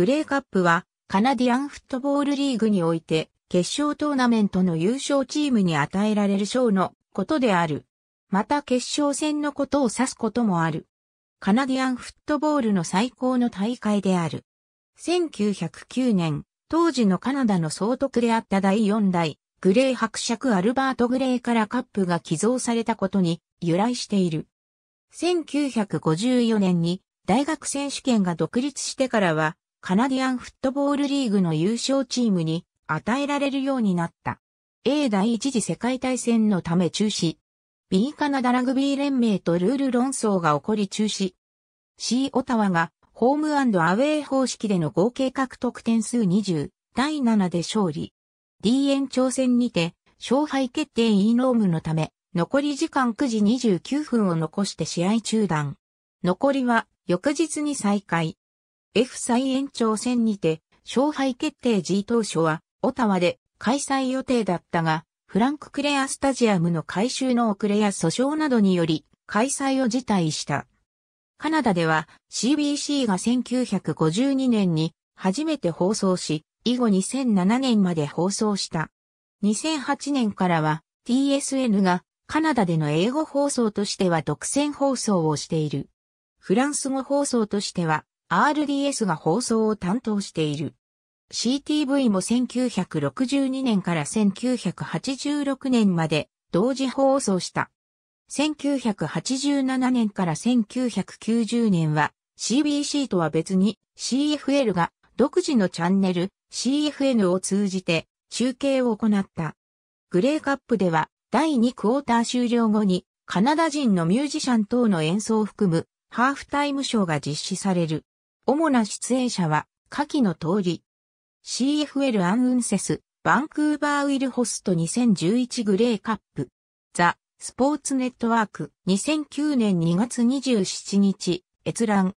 グレーカップはカナディアンフットボールリーグにおいて決勝トーナメントの優勝チームに与えられる賞のことである。また決勝戦のことを指すこともある。カナディアンフットボールの最高の大会である。1909年、当時のカナダの総督であった第4代、グレー伯爵アルバート・グレーからカップが寄贈されたことに由来している。1954年に大学選手権が独立してからは、カナディアンフットボールリーグの優勝チームに与えられるようになった。A 第一次世界大戦のため中止。B カナダラグビー連盟とルール論争が起こり中止。C オタワがホームアウェー方式での合計獲得点数20第7で勝利。D 延長戦にて勝敗決定イーノームのため残り時間9時29分を残して試合中断。残りは翌日に再開。F 再延長戦にて、勝敗決定時当初は、オタワで開催予定だったが、フランク・クレアスタジアムの改修の遅れや訴訟などにより、開催を辞退した。カナダでは CBC が1952年に初めて放送し、以後2007年まで放送した。2008年からは TSN がカナダでの英語放送としては独占放送をしている。フランス語放送としては RDS が放送を担当している。CTV も1962年から1986年まで同時放送した。1987年から1990年は CBC とは別に CFL が独自のチャンネル CFN を通じて中継を行った。グレーカップでは第2クォーター終了後にカナダ人のミュージシャン等の演奏を含むハーフタイムショーが実施される。主な出演者は、下記の通り。CFL アンウンセス、バンクーバーウィルホスト2011グレーカップ。ザ・スポーツネットワーク2009年2月27日、閲覧。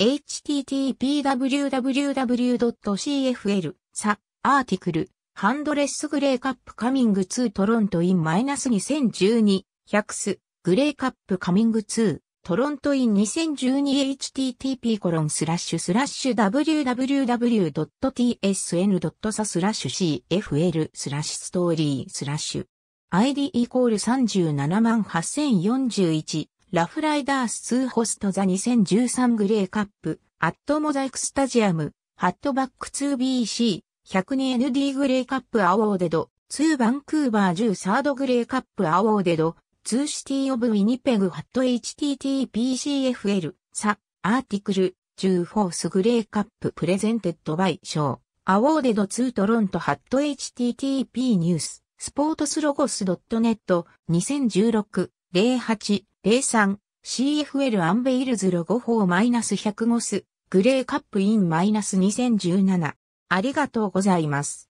http://www.cfl サアーティクルハンドレスグレーカップカミング2トロントインマイナス2012 100スグレーカップカミング2トロントイン 2012http コロンスラッシュスラッシュ www.tsn.sa スラッシュ cfl スラッシュストーリースラッシュ id イコール378,041ラフライダース2ホストザ2013グレーカップアットモザイクスタジアムハットバック 2BC 102ND グレーカップアウォーデド2バンクーバー10サードグレーカップアウォーデドツーシティオブウィニペグハット HTTPCFL サアーティクル1ースグレーカッププレゼンテッドバイショーアウォーデドツートロントハット HTTP ニューススポートスロゴス .net 2016-08-03 CFL アンベイルズロゴ法マイス105スグレーカップイン2017ありがとうございます。